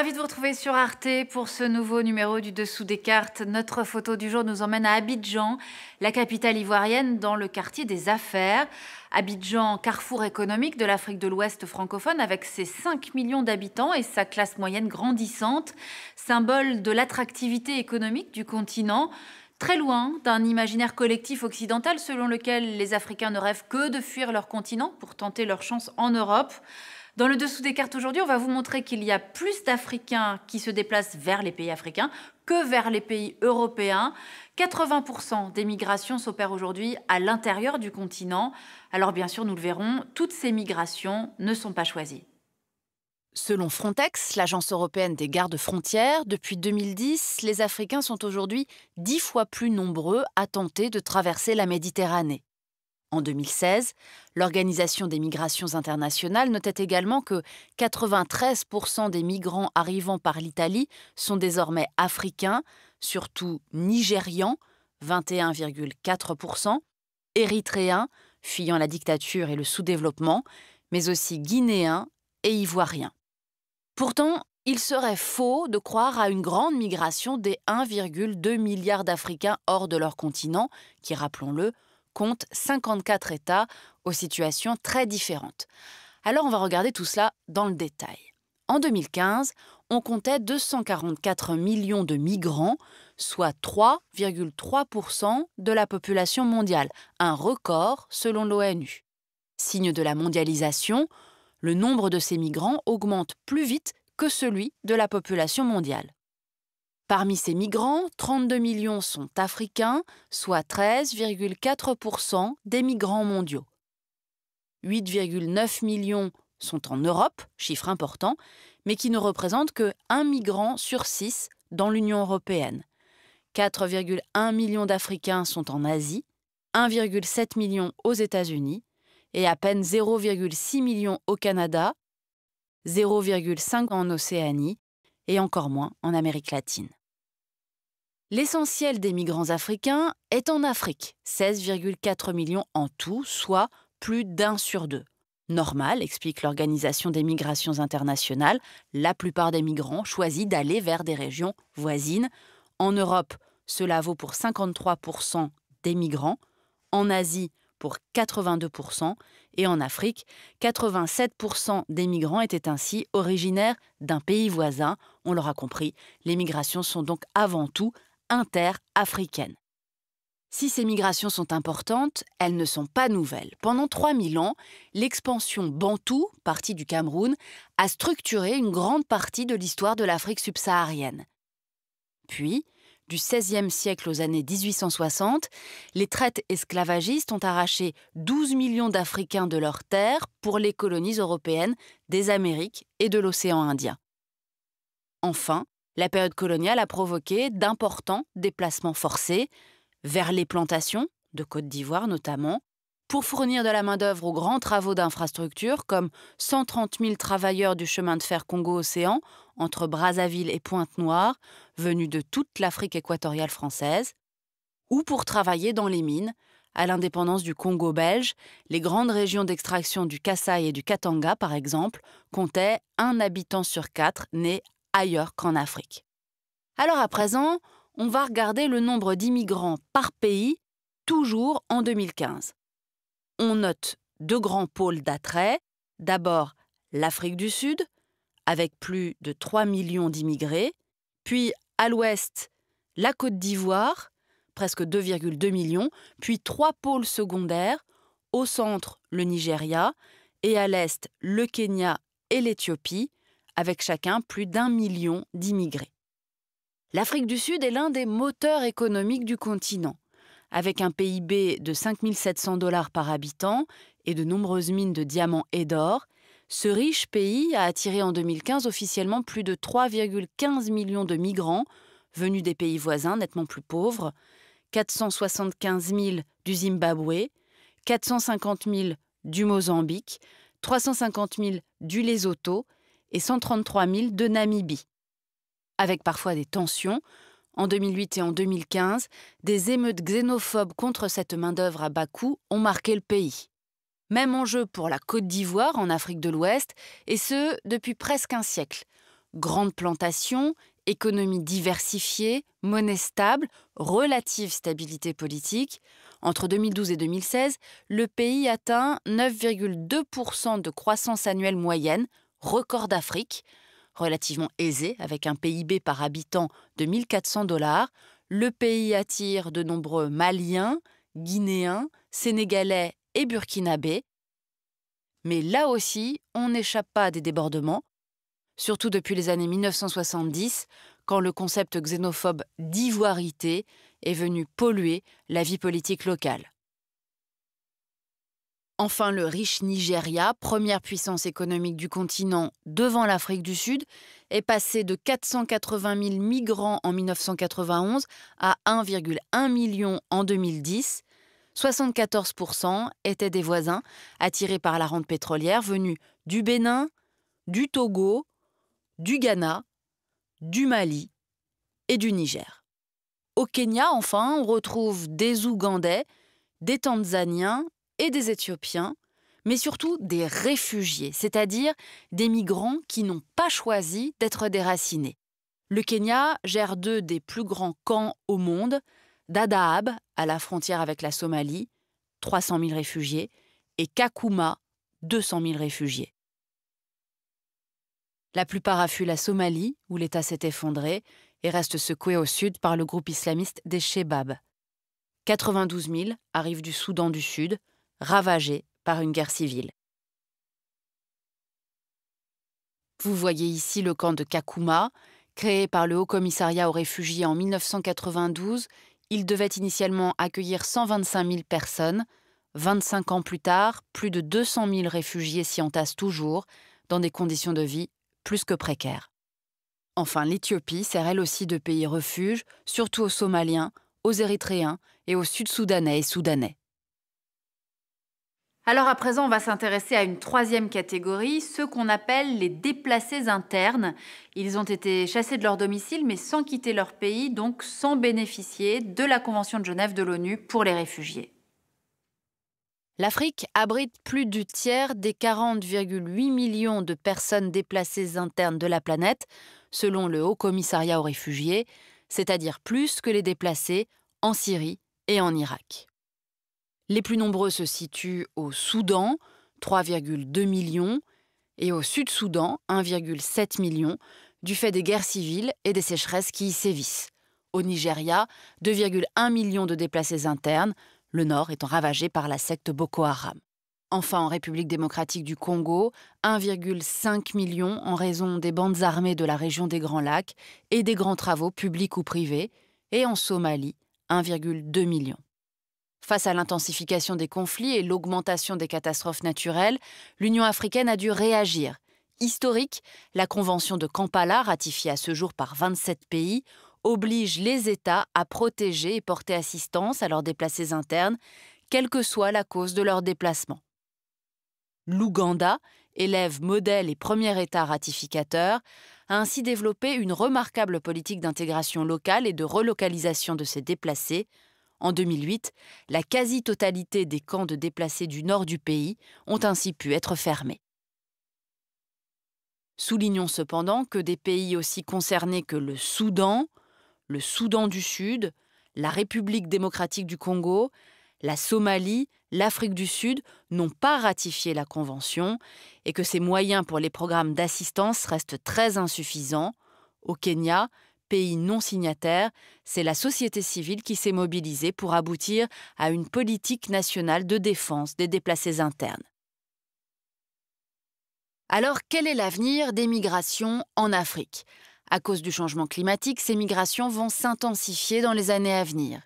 Ravi de vous retrouver sur Arte pour ce nouveau numéro du Dessous des cartes. Notre photo du jour nous emmène à Abidjan, la capitale ivoirienne, dans le quartier des affaires. Abidjan, carrefour économique de l'Afrique de l'Ouest francophone, avec ses 5 millions d'habitants et sa classe moyenne grandissante, symbole de l'attractivité économique du continent très loin d'un imaginaire collectif occidental selon lequel les Africains ne rêvent que de fuir leur continent pour tenter leur chance en Europe. Dans le dessous des cartes aujourd'hui, on va vous montrer qu'il y a plus d'Africains qui se déplacent vers les pays africains que vers les pays européens. 80% des migrations s'opèrent aujourd'hui à l'intérieur du continent. Alors bien sûr, nous le verrons, toutes ces migrations ne sont pas choisies. Selon Frontex, l'agence européenne des gardes-frontières, depuis 2010, les Africains sont aujourd'hui dix fois plus nombreux à tenter de traverser la Méditerranée. En 2016, l'Organisation des migrations internationales notait également que 93% des migrants arrivant par l'Italie sont désormais africains, surtout nigérians, 21,4%, érythréens, fuyant la dictature et le sous-développement, mais aussi guinéens et ivoiriens. Pourtant, il serait faux de croire à une grande migration des 1,2 milliard d'Africains hors de leur continent, qui, rappelons-le, compte 54 États aux situations très différentes. Alors on va regarder tout cela dans le détail. En 2015, on comptait 244 millions de migrants, soit 3,3% de la population mondiale, un record selon l'ONU. Signe de la mondialisation, le nombre de ces migrants augmente plus vite que celui de la population mondiale. Parmi ces migrants, 32 millions sont africains, soit 13,4% des migrants mondiaux. 8,9 millions sont en Europe, chiffre important, mais qui ne représente que 1 migrant sur 6 dans l'Union européenne. 4,1 millions d'Africains sont en Asie, 1,7 million aux États-Unis et à peine 0,6 million au Canada, 0,5 en Océanie et encore moins en Amérique latine. L'essentiel des migrants africains est en Afrique, 16,4 millions en tout, soit plus d'un sur deux. Normal, explique l'Organisation des migrations internationales, la plupart des migrants choisissent d'aller vers des régions voisines. En Europe, cela vaut pour 53% des migrants, en Asie pour 82% et en Afrique, 87% des migrants étaient ainsi originaires d'un pays voisin. On l'aura compris, les migrations sont donc avant tout inter interafricaine. Si ces migrations sont importantes, elles ne sont pas nouvelles. Pendant 3000 ans, l'expansion bantoue, partie du Cameroun, a structuré une grande partie de l'histoire de l'Afrique subsaharienne. Puis, du XVIe siècle aux années 1860, les traites esclavagistes ont arraché 12 millions d'Africains de leurs terres pour les colonies européennes des Amériques et de l'océan Indien. Enfin, la période coloniale a provoqué d'importants déplacements forcés vers les plantations, de Côte d'Ivoire notamment, pour fournir de la main-d'œuvre aux grands travaux d'infrastructures, comme 130 000 travailleurs du chemin de fer Congo-Océan entre Brazzaville et Pointe-Noire, venus de toute l'Afrique équatoriale française, ou pour travailler dans les mines, à l'indépendance du Congo belge, les grandes régions d'extraction du Kassai et du Katanga, par exemple, comptaient un habitant sur quatre né ailleurs qu'en Afrique. Alors à présent, on va regarder le nombre d'immigrants par pays, toujours en 2015. On note deux grands pôles d'attrait. D'abord l'Afrique du Sud, avec plus de 3 millions d'immigrés, puis à l'ouest la Côte d'Ivoire, presque 2,2 millions, puis trois pôles secondaires, au centre le Nigeria et à l'est le Kenya et l'Éthiopie, avec chacun plus d'un million d'immigrés. L'Afrique du Sud est l'un des moteurs économiques du continent, avec un PIB de 5 700 dollars par habitant et de nombreuses mines de diamants et d'or. Ce riche pays a attiré en 2015 officiellement plus de 3,15 millions de migrants venus des pays voisins nettement plus pauvres, 475 000 du Zimbabwe, 450 000 du Mozambique, 350 000 du Lesotho et 133 000 de Namibie. Avec parfois des tensions, en 2008 et en 2015, des émeutes xénophobes contre cette main-d'œuvre à bas coût ont marqué le pays. Même enjeu pour la Côte d'Ivoire en Afrique de l'Ouest, et ce depuis presque un siècle. Grande plantation, économie diversifiée, monnaie stable, relative stabilité politique. Entre 2012 et 2016, le pays atteint 9,2% de croissance annuelle moyenne, record d'Afrique. Relativement aisé, avec un PIB par habitant de 1400 dollars, le pays attire de nombreux Maliens, Guinéens, Sénégalais et Burkinabés. Mais là aussi, on n'échappe pas à des débordements, surtout depuis les années 1970, quand le concept xénophobe d'ivoirité est venu polluer la vie politique locale. Enfin, le riche Nigeria, première puissance économique du continent devant l'Afrique du Sud, est passé de 480 000 migrants en 1991 à 1,1 million en 2010. 74% étaient des voisins attirés par la rente pétrolière venue du Bénin, du Togo, du Ghana, du Mali et du Niger. Au Kenya, enfin, on retrouve des Ougandais, des Tanzaniens et des Éthiopiens, mais surtout des réfugiés, c'est-à-dire des migrants qui n'ont pas choisi d'être déracinés. Le Kenya gère deux des plus grands camps au monde, Dadaab, à la frontière avec la Somalie, 300 000 réfugiés, et Kakuma, 200 000 réfugiés. La plupart affluent la Somalie, où l'État s'est effondré, et restent secoué au sud par le groupe islamiste des Shebab. 92 000 arrivent du Soudan du Sud, Ravagé par une guerre civile. Vous voyez ici le camp de Kakuma, créé par le Haut-Commissariat aux réfugiés en 1992. Il devait initialement accueillir 125 000 personnes. 25 ans plus tard, plus de 200 000 réfugiés s'y entassent toujours, dans des conditions de vie plus que précaires. Enfin, l'Éthiopie sert elle aussi de pays refuge, surtout aux Somaliens, aux Érythréens et aux Sud-Soudanais et Soudanais. Alors à présent, on va s'intéresser à une troisième catégorie, ceux qu'on appelle les déplacés internes. Ils ont été chassés de leur domicile mais sans quitter leur pays, donc sans bénéficier de la Convention de Genève de l'ONU pour les réfugiés. L'Afrique abrite plus du tiers des 40,8 millions de personnes déplacées internes de la planète, selon le Haut Commissariat aux réfugiés, c'est-à-dire plus que les déplacés en Syrie et en Irak. Les plus nombreux se situent au Soudan, 3,2 millions, et au Sud-Soudan, 1,7 million, du fait des guerres civiles et des sécheresses qui y sévissent. Au Nigeria, 2,1 millions de déplacés internes, le nord étant ravagé par la secte Boko Haram. Enfin, en République démocratique du Congo, 1,5 million en raison des bandes armées de la région des Grands Lacs et des grands travaux publics ou privés, et en Somalie, 1,2 million. Face à l'intensification des conflits et l'augmentation des catastrophes naturelles, l'Union africaine a dû réagir. Historique, la Convention de Kampala, ratifiée à ce jour par 27 pays, oblige les États à protéger et porter assistance à leurs déplacés internes, quelle que soit la cause de leur déplacement. L'Ouganda, élève modèle et premier État ratificateur, a ainsi développé une remarquable politique d'intégration locale et de relocalisation de ses déplacés en 2008, la quasi-totalité des camps de déplacés du nord du pays ont ainsi pu être fermés. Soulignons cependant que des pays aussi concernés que le Soudan, le Soudan du Sud, la République démocratique du Congo, la Somalie, l'Afrique du Sud n'ont pas ratifié la Convention et que ses moyens pour les programmes d'assistance restent très insuffisants. Au Kenya, pays non signataires, c'est la société civile qui s'est mobilisée pour aboutir à une politique nationale de défense des déplacés internes. Alors quel est l'avenir des migrations en Afrique À cause du changement climatique, ces migrations vont s'intensifier dans les années à venir.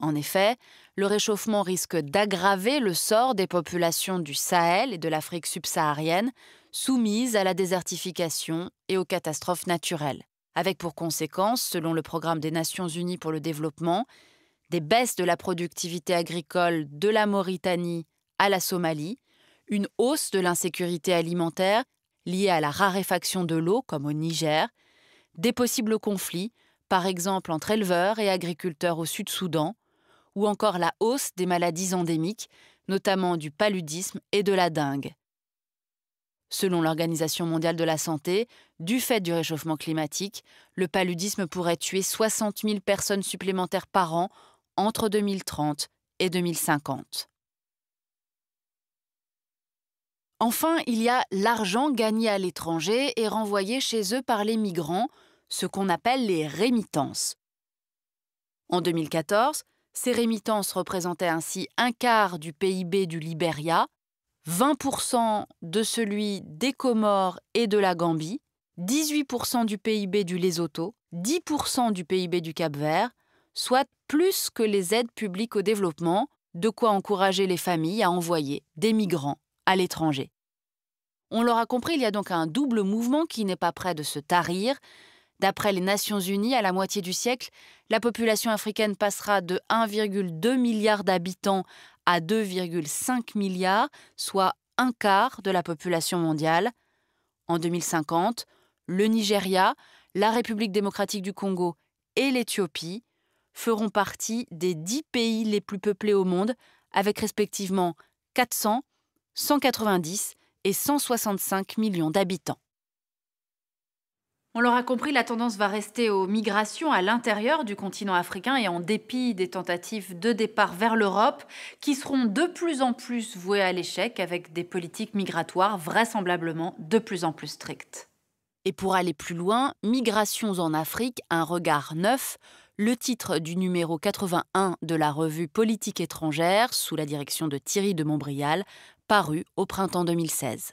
En effet, le réchauffement risque d'aggraver le sort des populations du Sahel et de l'Afrique subsaharienne, soumises à la désertification et aux catastrophes naturelles avec pour conséquence, selon le programme des Nations Unies pour le développement, des baisses de la productivité agricole de la Mauritanie à la Somalie, une hausse de l'insécurité alimentaire liée à la raréfaction de l'eau comme au Niger, des possibles conflits, par exemple entre éleveurs et agriculteurs au Sud-Soudan, ou encore la hausse des maladies endémiques, notamment du paludisme et de la dengue. Selon l'Organisation mondiale de la santé, du fait du réchauffement climatique, le paludisme pourrait tuer 60 000 personnes supplémentaires par an entre 2030 et 2050. Enfin, il y a l'argent gagné à l'étranger et renvoyé chez eux par les migrants, ce qu'on appelle les rémittances. En 2014, ces rémittances représentaient ainsi un quart du PIB du Liberia, 20% de celui des Comores et de la Gambie, 18% du PIB du Lesotho, 10% du PIB du Cap-Vert, soit plus que les aides publiques au développement, de quoi encourager les familles à envoyer des migrants à l'étranger. On l'aura compris, il y a donc un double mouvement qui n'est pas près de se tarir. D'après les Nations Unies, à la moitié du siècle, la population africaine passera de 1,2 milliard d'habitants à 2,5 milliards, soit un quart de la population mondiale. En 2050, le Nigeria, la République démocratique du Congo et l'Éthiopie feront partie des 10 pays les plus peuplés au monde, avec respectivement 400, 190 et 165 millions d'habitants. On l'aura compris, la tendance va rester aux migrations à l'intérieur du continent africain et en dépit des tentatives de départ vers l'Europe, qui seront de plus en plus vouées à l'échec avec des politiques migratoires vraisemblablement de plus en plus strictes. Et pour aller plus loin, Migrations en Afrique, un regard neuf, le titre du numéro 81 de la revue Politique étrangère, sous la direction de Thierry de Montbrial, paru au printemps 2016.